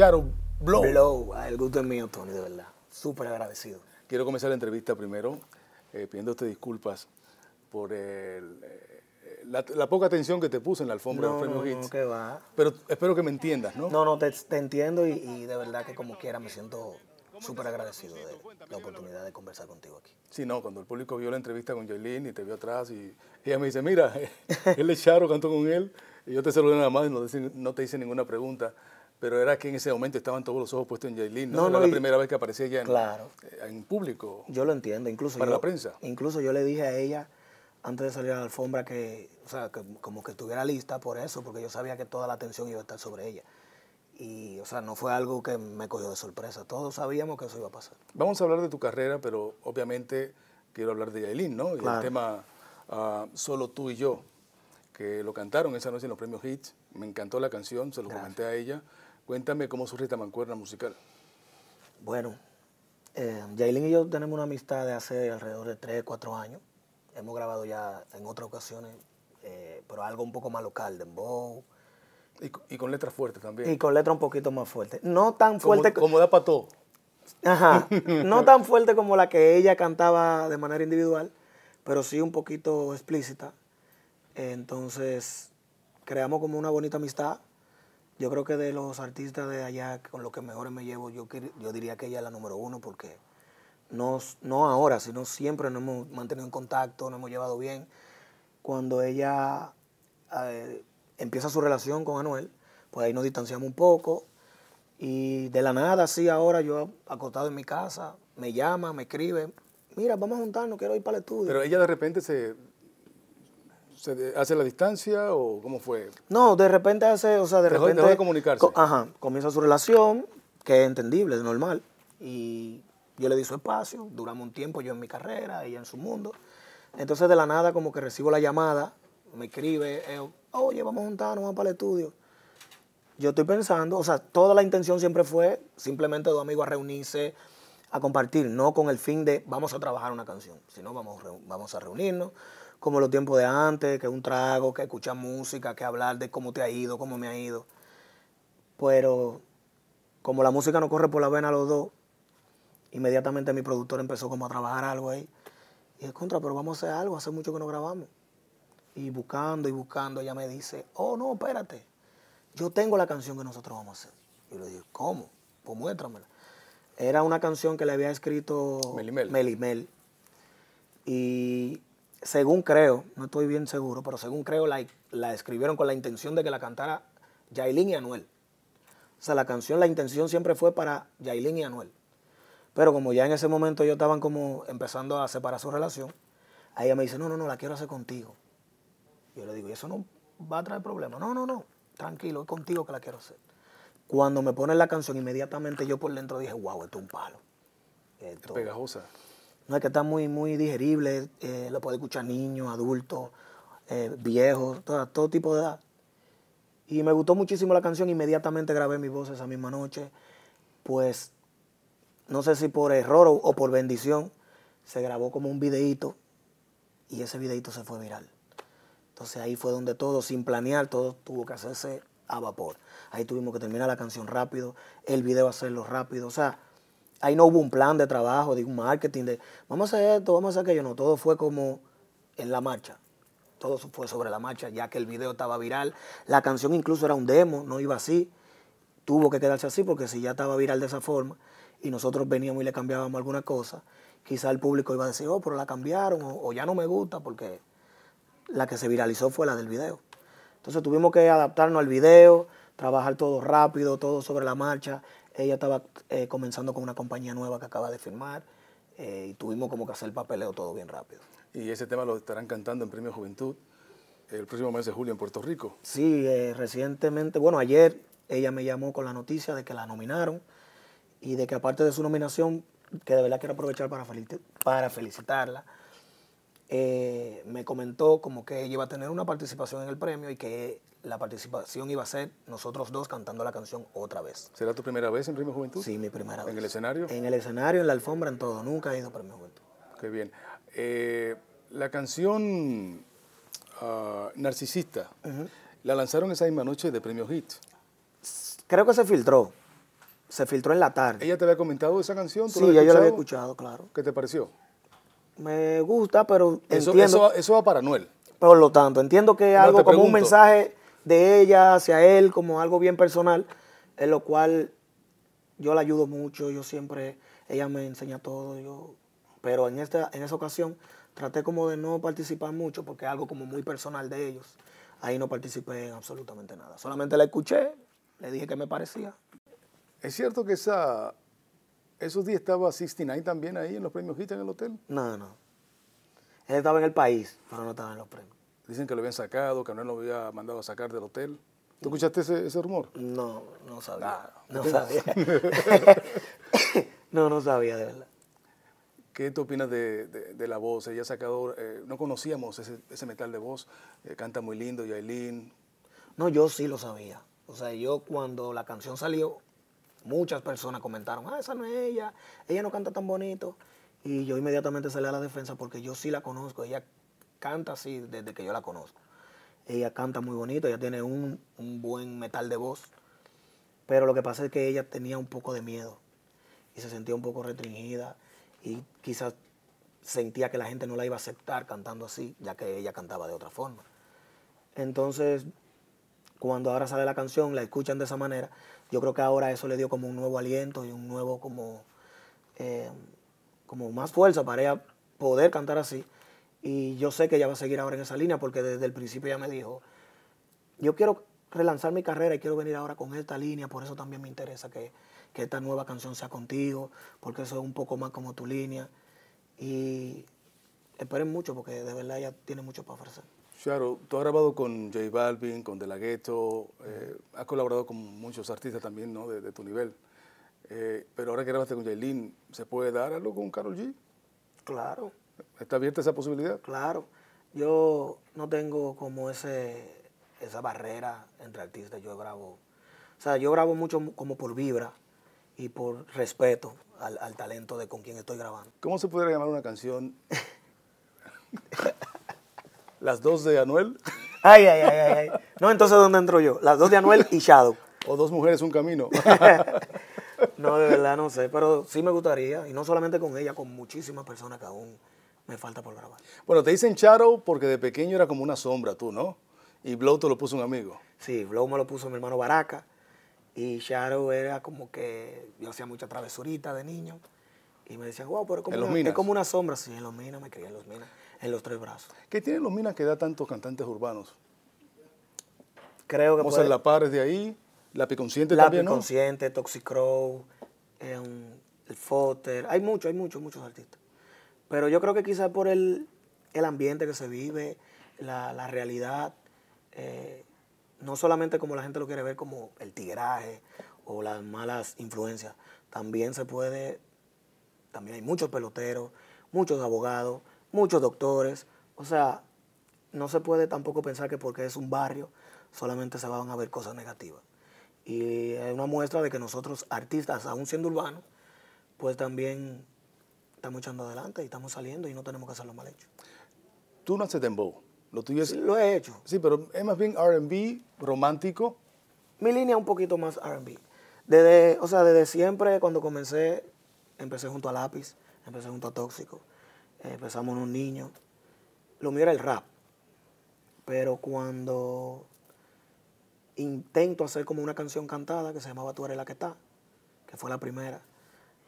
Claro, Blow. Blow, el gusto es mío, Tony, de verdad. Súper agradecido. Quiero comenzar la entrevista primero eh, pidiéndote disculpas por eh, la, poca atención que te puse en la alfombra de los premios Hits. No, va. Pero espero que me entiendas, ¿no? No, no, te, entiendo y, de verdad que como quiera me siento súper agradecido de la oportunidad de conversar contigo aquí. Sí, no, cuando el público vio la entrevista con Jolene y te vio atrás y ella me dice, mira, él es Charo, cantó con él, y yo te saludé nada más y no te, no te hice ninguna pregunta. Pero era que en ese momento estaban todos los ojos puestos en Yailin, ¿no? era la primera vez que aparecía ella eh, en, público. Yo lo entiendo, incluso para la prensa. Incluso yo le dije a ella antes de salir a la alfombra que, o sea, como que estuviera lista por eso, porque yo sabía que toda la atención iba a estar sobre ella. Y, o sea, no fue algo que me cogió de sorpresa. Todos sabíamos que eso iba a pasar. Vamos a hablar de tu carrera, pero obviamente quiero hablar de Yailin, ¿no? El tema ah, Solo tú y yo, que lo cantaron esa noche en los premios Hits. Me encantó la canción, se lo comenté a ella. Cuéntame cómo surge esta mancuerna musical. Bueno, eh, y yo tenemos una amistad de hace alrededor de 3, 4 años. Hemos grabado ya en otras ocasiones, eh, pero algo un poco más local, dembow. Y, y con letras fuertes también. Y con letras un poquito más fuertes. No tan fuerte como... Como da para todo. Ajá. No tan fuerte como la que ella cantaba de manera individual, pero sí un poquito explícita. Entonces, creamos como una bonita amistad yo creo que de los artistas de allá, con los que mejores me llevo, yo, yo diría que ella es la número uno, porque no, no ahora, sino siempre nos hemos mantenido en contacto, nos hemos llevado bien. Cuando ella eh, empieza su relación con Anuel, pues ahí nos distanciamos un poco. Y de la nada, sí, ahora, yo acostado en mi casa, me llama, me escribe, mira, vamos a juntarnos, quiero ir para el estudio. Pero ella de repente se, ¿Se hace la distancia o cómo fue? No, de repente hace, o sea, de repente... de comunicarse. ajá, comienza su relación, que es entendible, es normal, y yo le di su espacio, duramos un tiempo yo en mi carrera, y en su mundo. Entonces de la nada como que recibo la llamada, me escribe, eh, oye, vamos a juntarnos, vamos para el estudio. Yo estoy pensando, o sea, toda la intención siempre fue simplemente dos amigos a reunirse, a compartir, no con el fin de vamos a trabajar una canción, sino vamos, vamos a reunirnos, como los tiempos de antes, que un trago, que escuchar música, que hablar de cómo te ha ido, cómo me ha ido. Pero como la música no corre por la vena los dos, inmediatamente mi productor empezó como a trabajar algo ahí. Y es contra, pero vamos a hacer algo, hace mucho que no grabamos. Y buscando y buscando, ella me dice, oh, no, espérate, yo tengo la canción que nosotros vamos a hacer. Y yo le digo, ¿cómo? Pues muéstramela. Era una canción que le había escrito Melimel. Melimel. Y según creo, no estoy bien seguro, pero según creo la, escribieron con la intención de que la cantara Yailin y Anuel. O sea, la canción, la intención siempre fue para Yailin y Anuel. Pero como ya en ese momento ellos estaban como empezando a separar su relación, ella me dice, no, no, no, la quiero hacer contigo. Yo le digo, ¿y eso no va a traer problemas? No, no, no, tranquilo, es contigo que la quiero hacer. Cuando me ponen la canción, inmediatamente yo por dentro dije, wow, esto es un palo. pegajosa. No es que está muy, muy digerible, eh, lo puede escuchar niños, adultos, eh, viejos, todo, todo, tipo de edad. Y me gustó muchísimo la canción, inmediatamente grabé mi voz esa misma noche, pues no sé si por error o, por bendición, se grabó como un videíto y ese videíto se fue viral. Entonces ahí fue donde todo, sin planear, todo tuvo que hacerse a vapor. Ahí tuvimos que terminar la canción rápido, el video hacerlo rápido, o sea, ahí no hubo un plan de trabajo, de un marketing, de vamos a hacer esto, vamos a hacer aquello. No, todo fue como en la marcha. Todo fue sobre la marcha, ya que el video estaba viral. La canción incluso era un demo, no iba así. Tuvo que quedarse así porque si ya estaba viral de esa forma y nosotros veníamos y le cambiábamos alguna cosa, quizá el público iba a decir, oh, pero la cambiaron o ya no me gusta porque la que se viralizó fue la del video. Entonces tuvimos que adaptarnos al video, trabajar todo rápido, todo sobre la marcha. Ella estaba eh, comenzando con una compañía nueva que acaba de firmar eh, y tuvimos como que hacer el papeleo todo bien rápido. Y ese tema lo estarán cantando en Premio Juventud el próximo mes de julio en Puerto Rico. Sí, eh, recientemente, bueno, ayer ella me llamó con la noticia de que la nominaron y de que aparte de su nominación, que de verdad quiero aprovechar para, felicitarla, me comentó como que ella iba a tener una participación en el premio y que la participación iba a ser nosotros dos cantando la canción otra vez. ¿Será tu primera vez en Premio Juventud? Sí, mi primera vez. ¿En el escenario? En el escenario, en la alfombra, en todo. Nunca he ido a Premio Juventud. Qué bien. Eh, la canción ah, Narcisista, la lanzaron esa misma noche de Premio Hit. Creo que se filtró. Se filtró en la tarde. ¿Ella te había comentado esa canción? sí, yo la había escuchado, claro. ¿Qué te pareció? Me gusta, pero eso, Eso, va para Noel. Por lo tanto, entiendo que algo como un mensaje de ella hacia él como algo bien personal, en lo cual yo la ayudo mucho, yo siempre, ella me enseña todo, yo, pero en, esta, en esa ocasión traté como de no participar mucho porque es algo como muy personal de ellos. Ahí no participé en absolutamente nada, solamente la escuché, le dije que me parecía. ¿Es cierto que esa, esos días estaba 69 también ahí en los premios Hit en el hotel? No, no. Él estaba en el país, pero no estaba en los premios. Dicen que lo habían sacado, que no lo había mandado a sacar del hotel. ¿Tú mm. escuchaste ese, rumor? No, no sabía. no sabía. no, no sabía de verdad. ¿Qué tú opinas de, la voz? Ella ha sacado, eh, no conocíamos ese, metal de voz, eh, canta muy lindo, Yailin. No, yo sí lo sabía. O sea, yo cuando la canción salió, muchas personas comentaron, ah, esa no es ella, ella no canta tan bonito. Y yo inmediatamente salí a la defensa porque yo sí la conozco, ella canta así desde que yo la conozco. Ella canta muy bonito, ella tiene un, buen metal de voz, pero lo que pasa es que ella tenía un poco de miedo y se sentía un poco restringida y quizás sentía que la gente no la iba a aceptar cantando así, ya que ella cantaba de otra forma. Entonces, cuando ahora sale la canción, la escuchan de esa manera, yo creo que ahora eso le dio como un nuevo aliento y un nuevo como, eh, como más fuerza para ella poder cantar así y yo sé que ella va a seguir ahora en esa línea porque desde el principio ya me dijo, yo quiero relanzar mi carrera y quiero venir ahora con esta línea, por eso también me interesa que, esta nueva canción sea contigo, porque eso es un poco más como tu línea. Y esperen mucho porque de verdad ella tiene mucho para ofrecer. Claro, tú has grabado con J Balvin, con De La Ghetto, eh, has colaborado con muchos artistas también, ¿no? De, tu nivel. Eh, pero ahora que grabaste con Jailin, ¿se puede dar algo con Carol G? Claro. ¿Está abierta esa posibilidad? Claro. Yo no tengo como ese, esa barrera entre artistas. Yo grabo, o sea, yo grabo mucho como por vibra y por respeto al, talento de con quien estoy grabando. ¿Cómo se pudiera llamar una canción? Las dos de Anuel. Ay, ay, ay, ay. No, entonces, ¿dónde entro yo? Las dos de Anuel y Shadow. O dos mujeres, un camino. no, de verdad no sé, pero sí me gustaría, y no solamente con ella, con muchísimas personas que aún me falta por grabar. Bueno, te dicen Charo porque de pequeño era como una sombra tú, ¿no? Y Blow te lo puso un amigo. Sí, Blow me lo puso mi hermano Baraca. Y Charo era como que yo hacía mucha travesurita de niño. Y me decían, wow, pero como una, es como una sombra. Sí, en los minas, me crié en los minas, en los tres brazos. ¿Qué tienen los minas que da tantos cantantes urbanos? Creo que Vamos en La par de ahí, La Piconsciente también, ¿no? La Piconsciente, Toxic eh, El Foster. Hay muchos, hay muchos, muchos artistas. Pero yo creo que quizás por el, ambiente que se vive, la, realidad, eh, no solamente como la gente lo quiere ver como el tigraje o las malas influencias, también se puede, también hay muchos peloteros, muchos abogados, muchos doctores, o sea, no se puede tampoco pensar que porque es un barrio solamente se van a ver cosas negativas. Y es una muestra de que nosotros artistas, aún siendo urbanos, pues también estamos echando adelante y estamos saliendo y no tenemos que hacerlo mal hecho. Tú no haces dembow, lo tuyo lo he hecho. Sí, pero es más bien R&B, romántico. Mi línea un poquito más R&B. Desde, o sea, desde siempre cuando comencé, empecé junto a Lápiz, empecé junto a Tóxico, empezamos en un niño. Lo mío era el rap, pero cuando intento hacer como una canción cantada que se llamaba Tú eres la que está, que fue la primera,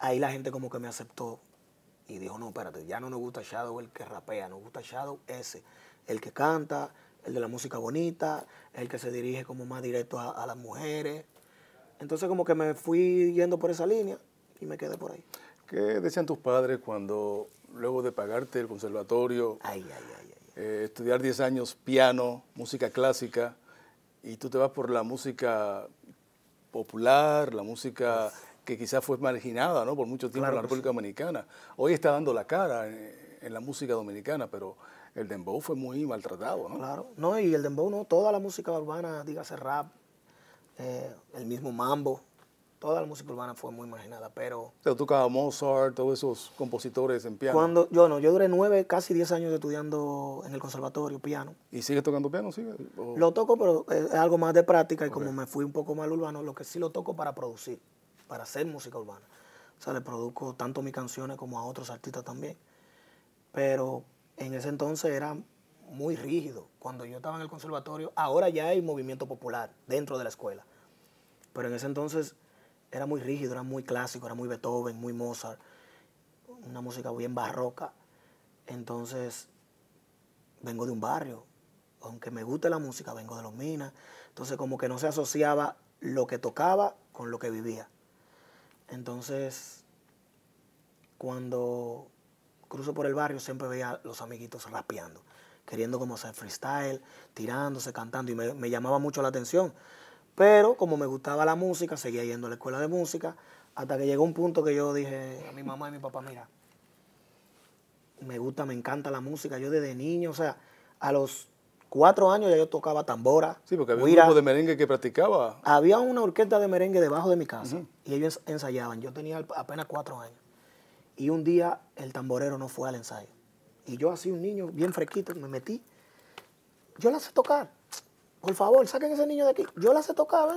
ahí la gente como que me aceptó y dijo, no, espérate, ya no nos gusta Shadow el que rapea, nos gusta Shadow ese, el que canta, el de la música bonita, el que se dirige como más directo a, las mujeres. Entonces como que me fui yendo por esa línea y me quedé por ahí. ¿Qué decían tus padres cuando luego de pagarte el conservatorio, eh, estudiar 10 años piano, música clásica, y tú te vas por la música popular, la música que quizás fue marginada ¿no? por mucho tiempo en la República Dominicana. Hoy está dando la cara en, la música dominicana, pero el dembow fue muy maltratado. ¿no? Claro, no, y el dembow no, toda la música urbana, dígase rap, eh, el mismo mambo, toda la música urbana fue muy marginada, pero... Te tocaba Mozart, todos esos compositores en piano. Cuando, yo no, yo duré nueve, casi diez años estudiando en el conservatorio piano. ¿Y sigues tocando piano? Lo toco, pero eh, es algo más de práctica y como me fui un poco más urbano, lo que sí lo toco para producir para hacer música urbana. O sea, le produzco tanto mis canciones como a otros artistas también. Pero en ese entonces era muy rígido. Cuando yo estaba en el conservatorio, ahora ya hay movimiento popular dentro de la escuela. Pero en ese entonces era muy rígido, era muy clásico, era muy Beethoven, muy Mozart, una música bien barroca. Entonces, vengo de un barrio. Aunque me guste la música, vengo de los minas. Entonces, como que no se asociaba lo que tocaba con lo que vivía. Entonces, cuando cruzo por el barrio siempre veía a los amiguitos rapeando, queriendo como hacer freestyle, tirándose, cantando, y me, llamaba mucho la atención. Pero como me gustaba la música, seguía yendo a la escuela de música, hasta que llegó un punto que yo dije a mi mamá y mi papá, mira, me gusta, me encanta la música, yo desde niño, o sea, a los cuatro años ya yo tocaba tambora. Sí, porque había un grupo de merengue que practicaba. Había una orquesta de merengue debajo de mi casa y ellos ensayaban. Yo tenía apenas cuatro años. Y un día el tamborero no fue al ensayo. Y yo así, un niño bien fresquito, me metí. Yo la sé tocar. Por favor, saquen ese niño de aquí. Yo la sé tocar,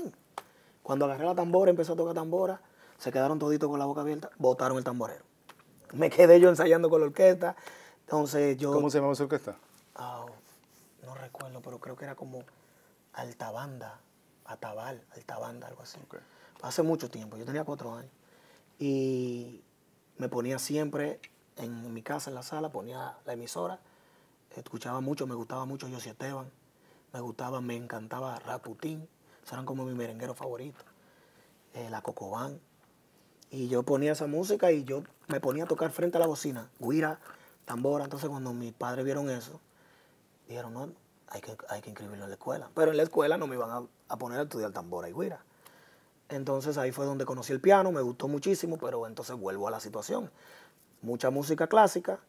Cuando agarré la tambora, empecé a tocar tambora. Se quedaron toditos con la boca abierta. Botaron el tamborero. Me quedé yo ensayando con la orquesta. Entonces yo... ¿Cómo se llamaba esa orquesta? Ah, no recuerdo, pero creo que era como Altabanda, Atabal, banda, algo así. Hace mucho tiempo, yo tenía cuatro años. Y me ponía siempre en mi casa, en la sala, ponía la emisora, escuchaba mucho, me gustaba mucho José Esteban, me gustaba, me encantaba Raputín, esos eran como mi merenguero favorito, eh, la Cocobán. Y yo ponía esa música y yo me ponía a tocar frente a la bocina, guira, tambora. Entonces cuando mis padres vieron eso, dijeron, no, hay que, hay que inscribirlo en la escuela. Pero en la escuela no me iban a, poner a estudiar tambora y guira. Entonces ahí fue donde conocí el piano, me gustó muchísimo, pero entonces vuelvo a la situación. Mucha música clásica,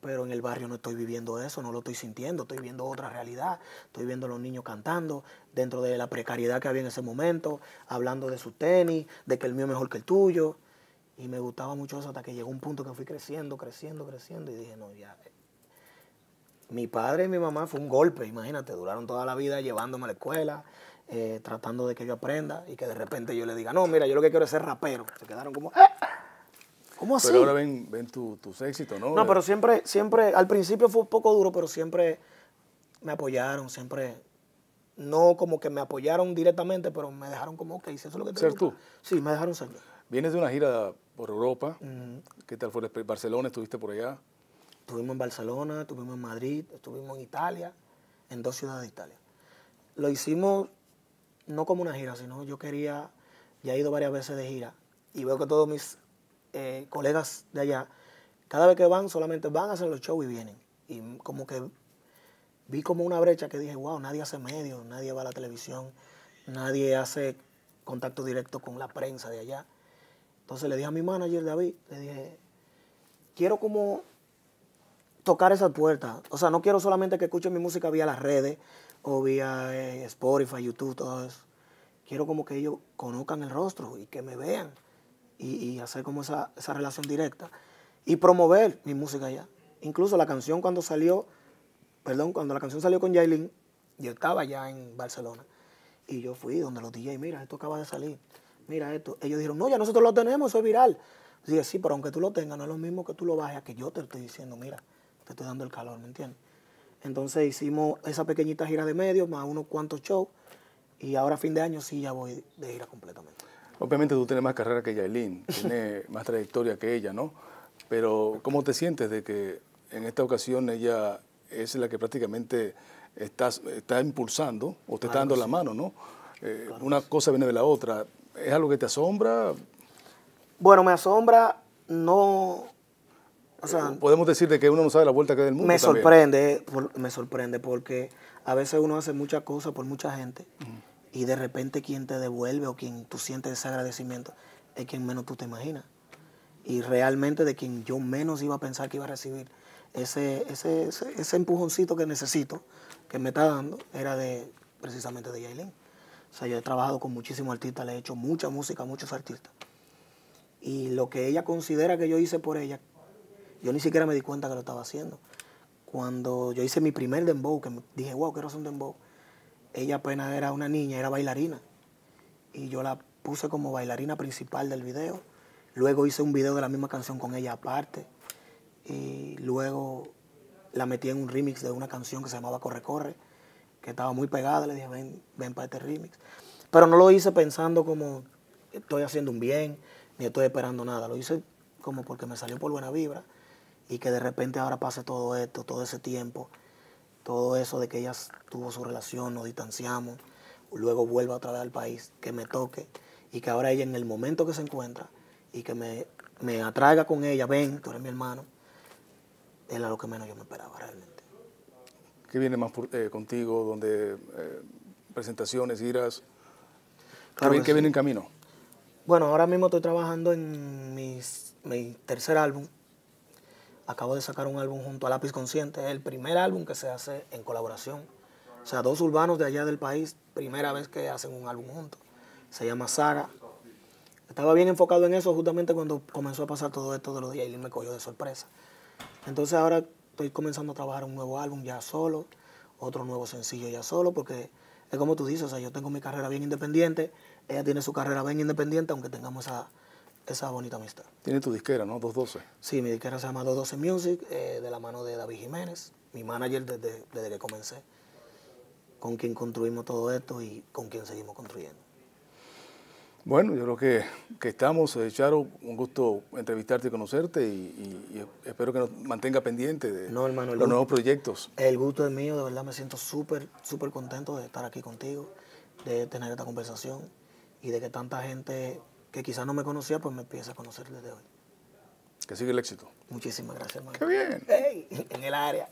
pero en el barrio no estoy viviendo eso, no lo estoy sintiendo, estoy viendo otra realidad, estoy viendo a los niños cantando dentro de la precariedad que había en ese momento, hablando de su tenis, de que el mío es mejor que el tuyo. Y me gustaba mucho eso hasta que llegó un punto que fui creciendo, creciendo, creciendo y dije, no, ya, mi padre y mi mamá fue un golpe, imagínate, duraron toda la vida llevándome a la escuela, eh, tratando de que yo aprenda y que de repente yo le diga, no, mira, yo lo que quiero es ser rapero. Se quedaron como, ¡Eh! ¿cómo así? Pero ahora ven, ven tus éxitos, ¿no? No, pero eh, siempre, siempre, al principio fue un poco duro, pero siempre me apoyaron, siempre, no como que me apoyaron directamente, pero me dejaron como, ok, si eso lo que te ¿Ser tú? Sí, me dejaron ser Vienes de una gira por Europa, ¿qué tal fue? Barcelona, estuviste por allá. Estuvimos en Barcelona, estuvimos en Madrid, estuvimos en Italia, en dos ciudades de Italia. Lo hicimos no como una gira, sino yo quería, ya he ido varias veces de gira y veo que todos mis eh, colegas de allá, cada vez que van, solamente van, a hacer los shows y vienen. Y como que vi como una brecha que dije, wow, nadie hace medios, nadie va a la televisión, nadie hace contacto directo con la prensa de allá. Entonces le dije a mi manager, David, le dije, quiero como tocar esa puerta. O sea, no quiero solamente que escuchen mi música vía las redes o vía eh, Spotify, YouTube, todo eso. Quiero como que ellos conozcan el rostro y que me vean y, hacer como esa, relación directa y promover mi música allá. Incluso la canción cuando salió, perdón, cuando la canción salió con Yailin, yo estaba allá en Barcelona y yo fui donde los y mira, esto acaba de salir, mira esto. Ellos dijeron, no, ya nosotros lo tenemos, eso es viral. Dije, sí, pero aunque tú lo tengas, no es lo mismo que tú lo bajes, que yo te estoy diciendo, mira, te estoy dando el calor, ¿me entiendes? Entonces hicimos esa pequeñita gira de medios, más unos cuantos shows, y ahora a fin de año sí ya voy de gira completamente. Obviamente tú tienes más carrera que Yailin, tienes más trayectoria que ella, ¿no? Pero ¿cómo te sientes de que en esta ocasión ella es la que prácticamente estás, está impulsando o te está dando la mano, ¿no? Eh, una cosa viene de la otra. ¿Es algo que te asombra? Bueno, me asombra, no, o sea, eh, podemos decir de que uno no sabe la vuelta que da el mundo. Me sorprende, me sorprende porque a veces uno hace muchas cosas por mucha gente y de repente quien te devuelve o quien tú sientes ese agradecimiento es quien menos tú te imaginas. Y realmente de quien yo menos iba a pensar que iba a recibir ese, ese, empujoncito que necesito, que me está dando, era de precisamente de Yailin. O sea, yo he trabajado con muchísimos artistas, le he hecho mucha música a muchos artistas. Y lo que ella considera que yo hice por ella, yo ni siquiera me di cuenta que lo estaba haciendo. Cuando yo hice mi primer dembow, que dije, wow, quiero hacer un dembow, ella apenas era una niña, era bailarina. Y yo la puse como bailarina principal del video. Luego hice un video de la misma canción con ella aparte. Y luego la metí en un remix de una canción que se llamaba Corre Corre, que estaba muy pegada. Le dije, ven, ven para este remix. Pero no lo hice pensando como estoy haciendo un bien, ni estoy esperando nada. Lo hice como porque me salió por buena vibra y que de repente ahora pase todo esto, todo ese tiempo, todo eso de que ella tuvo su relación, nos distanciamos, luego vuelva otra vez al país, que me toque y que ahora ella en el momento que se encuentra y que me, atraiga con ella, ven, tú eres mi hermano, era lo que menos yo me esperaba realmente. ¿Qué viene más eh, contigo? donde eh, presentaciones, giras? ¿Qué, viene en camino? Bueno, ahora mismo estoy trabajando en mis, mi tercer álbum, acabo de sacar un álbum junto a Lápiz Consciente, es el primer álbum que se hace en colaboración. O sea, dos urbanos de allá del país, primera vez que hacen un álbum juntos. Se llama Saga. Estaba bien enfocado en eso justamente cuando comenzó a pasar todo esto de los días y me cogió de sorpresa. Entonces ahora estoy comenzando a trabajar un nuevo álbum ya solo, otro nuevo sencillo ya solo, porque es como tú dices, o sea, yo tengo mi carrera bien independiente, ella tiene su carrera bien independiente, aunque tengamos esa esa bonita amistad. Tiene tu disquera, ¿no? 212. Sí, mi disquera se llama 212 Music, eh, de la mano de David Jiménez, mi manager desde, que comencé, con quien construimos todo esto y con quien seguimos construyendo. Bueno, yo creo que, estamos, eh, Charo, un gusto entrevistarte y conocerte y, espero que nos mantenga pendiente de los nuevos proyectos. El gusto es mío, de verdad me siento súper, súper contento de estar aquí contigo, de tener esta conversación y de que tanta gente que quizás no me conocía, pues me empieza a conocer desde hoy. Que sigue el éxito. Muchísimas gracias, hermano. Qué bien. en el área.